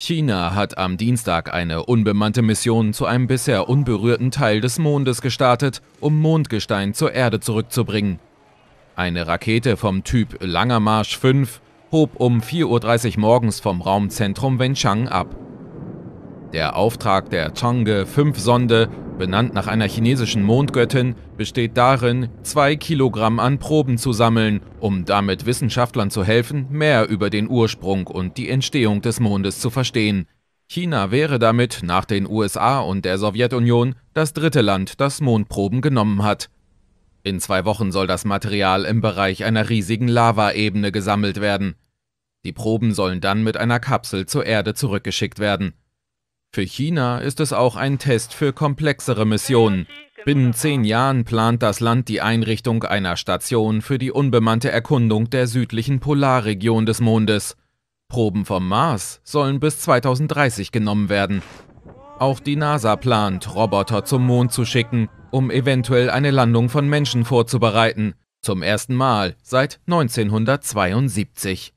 China hat am Dienstag eine unbemannte Mission zu einem bisher unberührten Teil des Mondes gestartet, um Mondgestein zur Erde zurückzubringen. Eine Rakete vom Typ Langer Marsch 5 hob um 4.30 Uhr morgens vom Raumzentrum Wenchang ab. Der Auftrag der Chang'e 5 Sonde, benannt nach einer chinesischen Mondgöttin, besteht darin, zwei Kilogramm an Proben zu sammeln, um damit Wissenschaftlern zu helfen, mehr über den Ursprung und die Entstehung des Mondes zu verstehen. China wäre damit nach den USA und der Sowjetunion das dritte Land, das Mondproben genommen hat. In zwei Wochen soll das Material im Bereich einer riesigen Lavaebene gesammelt werden. Die Proben sollen dann mit einer Kapsel zur Erde zurückgeschickt werden. Für China ist es auch ein Test für komplexere Missionen. Binnen zehn Jahren plant das Land die Einrichtung einer Station für die unbemannte Erkundung der südlichen Polarregion des Mondes. Proben vom Mars sollen bis 2030 genommen werden. Auch die NASA plant, Roboter zum Mond zu schicken, um eventuell eine Landung von Menschen vorzubereiten. Zum ersten Mal seit 1972.